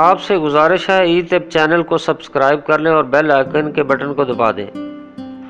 आपसे गुजारिश है ई तब चैनल को सब्सक्राइब कर लें और बेल आइकन के बटन को दबा दें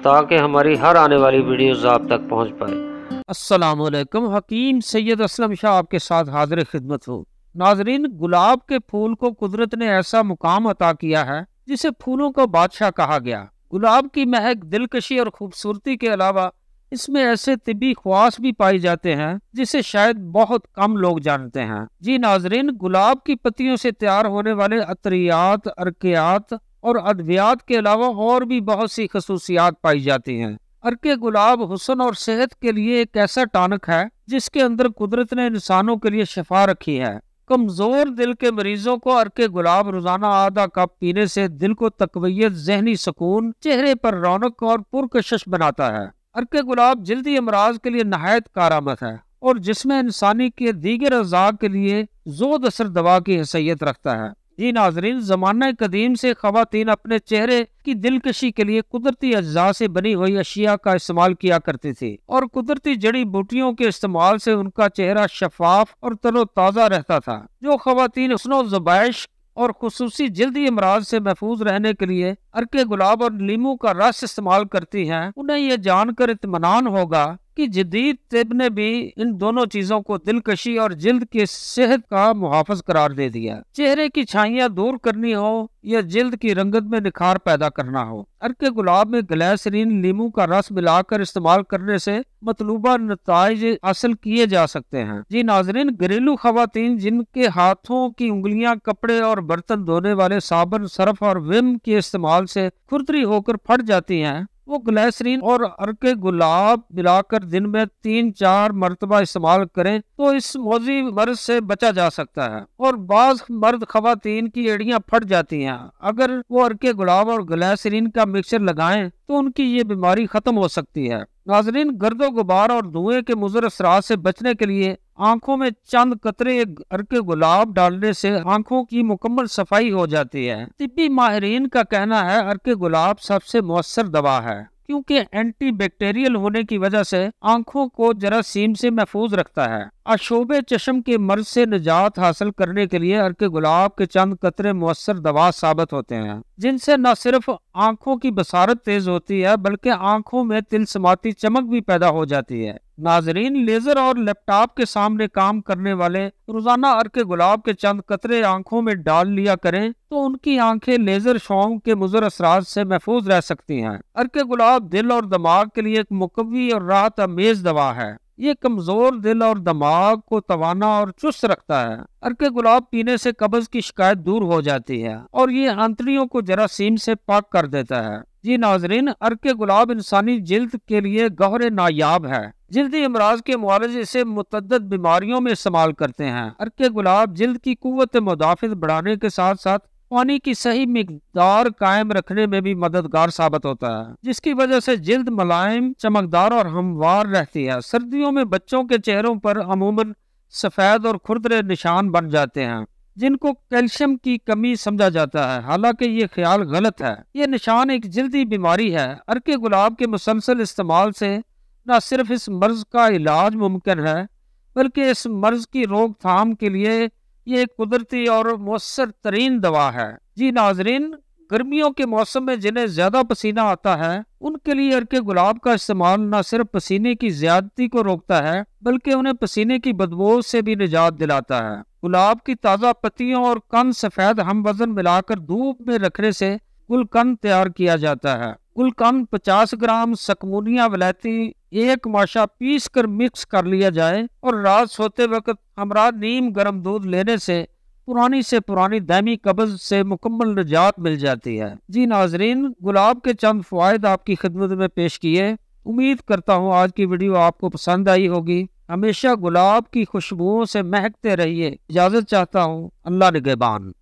ताकि हमारी हर आने वाली वीडियोस आप तक पहुंच पाए अस्सलाम वालेकुम हकीम सैयद असलम शाह आपके साथ हाजिर खिदमत हो नाजरीन गुलाब के फूल को कुदरत ने ऐसा मुकाम अता किया है जिसे फूलों का बादशाह कहा गया गुलाब की महक दिलकशी और खूबसूरती के अलावा इसमें ऐसे तिबी ख्वास भी पाए जाते हैं जिसे शायद बहुत कम लोग जानते हैं जी नाजरीन गुलाब की पत्तियों से तैयार होने वाले अतरियात अर्कियात और अद्वियात के अलावा और भी बहुत सी खसूसियात पाई जाती हैं अर्के गुलाब हुसन और सेहत के लिए एक ऐसा टानक है जिसके अंदर कुदरत ने इंसानों के लिए शफा रखी है कमजोर दिल के मरीजों को अर्के गुलाब रोजाना आधा कप पीने से दिल को तकवीत जहनी सुकून चेहरे पर रौनक और पुरकशिश बनाता है अर्क गुलाब जल्दी अमराज के लिए नहायत कारामद है और जिसमें इंसानी के दीगर अज़ा के लिए जोर असर दवा की हैसियत रखता है जी नाजरीन जमाना कदीम से खातन अपने चेहरे की दिलकशी के लिए कुदरती अज्जा से बनी हुई अशिया का इस्तेमाल किया करती थी और कुदरती जड़ी बूटियों के इस्तेमाल से उनका चेहरा शफाफ और तरो ताज़ा रहता था जो खातन हसन जबाइश और खसूसी जल्दी अमराज से महफूज रहने के लिए अरके गुलाब और लीमू का रस इस्तेमाल करती हैं उन्हें यह जानकर इतमान होगा कि जदीद तिब ने भी इन दोनों चीज़ों को दिलकशी और जिल्द के सेहत का मुहाफज करार दे दिया चेहरे की छाइयाँ दूर करनी हो या जिल्द की रंगत में निखार पैदा करना हो अरके गुलाब में ग्लैसरीन नींबू का रस मिलाकर इस्तेमाल करने से मतलूबा नतज हासिल किए जा सकते हैं जी नाजरीन घरेलू खातन जिनके हाथों की उंगलियां कपड़े और बर्तन धोने वाले साबन सरफ और विम के इस्तेमाल से खुरदरी होकर फट जाती हैं वो ग्लैसरीन और अर्क गुलाब मिलाकर दिन में तीन चार मरतबा इस्तेमाल करें तो इस मोजी मर्ज से बचा जा सकता है और बाज मर्द खातन की एड़ियाँ फट जाती हैं अगर वो अरके गुलाब और ग्लैसरीन का मिक्सचर लगाएं तो उनकी ये बीमारी खत्म हो सकती है नाजरीन गर्दो गुबार और धुएं के मुजर असरा से बचने के लिए आंखों में चंद कतरे अर्क गुलाब डालने से आंखों की मुकम्मल सफाई हो जाती है तिब्बी माहरीन का कहना है अर्क गुलाब सबसे मौसर दवा है क्योंकि एंटी होने की वजह से आंखों को जरासीम से महफूज रखता है अशोब चश्म के मर्ज से निजात हासिल करने के लिए अर्क गुलाब के चंद कतरे मौसर दवा साबित होते हैं जिनसे न सिर्फ आंखों की बसारत तेज होती है बल्कि आंखों में तिल समाती चमक भी पैदा हो जाती है नाजरीन लेजर और लैपटॉप के सामने काम करने वाले रोजाना अर्क गुलाब के चंद कतरे आंखों में डाल लिया करें तो उनकी आंखें लेजर शौक के मुजर असराज से महफूज रह सकती हैं अर्क गुलाब दिल और दिमाग के लिए एक मुकवी और राहत अमेज दवा है ये कमजोर दिल और दिमाग को तवाना और चुस्त रखता है अर्के गुलाब पीने से कब्ज की शिकायत दूर हो जाती है और ये आंतड़ियों को जरासीम से पाक कर देता है जी नाजरीन अर्क गुलाब इंसानी जल्द के लिए गहरे नायाब है जल्दी अमराज के मुआवजे से मुतद बीमारियों में इस्तेमाल करते हैं अर्क गुलाब जल्द की कुत मुदाफ़ बढ़ाने के साथ साथ पानी की सही मकदार कायम रखने में भी मददगार साबित होता है जिसकी वजह से जल्द मुलायम चमकदार और हमवार रहती है सर्दियों में बच्चों के चेहरों पर अमूमन सफ़ेद और खुरदरे निशान बन जाते हैं जिनको कैल्शियम की कमी समझा जाता है हालांकि ये ख्याल गलत है ये निशान एक जल्दी बीमारी है अरके गुलाब के मुसलसल इस्तेमाल से न सिर्फ इस मर्ज़ का इलाज मुमकिन है बल्कि इस मर्ज़ की रोकथाम के लिए ये एक कुदरती और मौसर तरीन दवा है जी नाजरीन गर्मियों के मौसम में जिन्हें ज़्यादा पसीना आता है उनके लिए अरके गुलाब का इस्तेमाल न सिर्फ पसीने की ज्यादती को रोकता है बल्कि उन्हें पसीने की बदबू से भी निजात दिलाता है गुलाब की ताज़ा पत्तियों और कन सफ़ेद हम वजन मिलाकर धूप में रखने से गुलकंद तैयार किया जाता है गुलकंद 50 ग्राम सकमोनिया वलैती एक माशा पीस कर मिक्स कर लिया जाए और रात सोते वक्त हमरा नीम गर्म दूध लेने से पुरानी से पुरानी दैमी कब्ज से मुकम्मल निजात मिल जाती है जी नाजरीन गुलाब के चंद फायद आपकी खिदमत में पेश किए उम्मीद करता हूँ आज की वीडियो आपको पसंद आई होगी हमेशा गुलाब की खुशबुओं से महकते रहिए इजाज़त चाहता हूँ अल्लाह निगेबान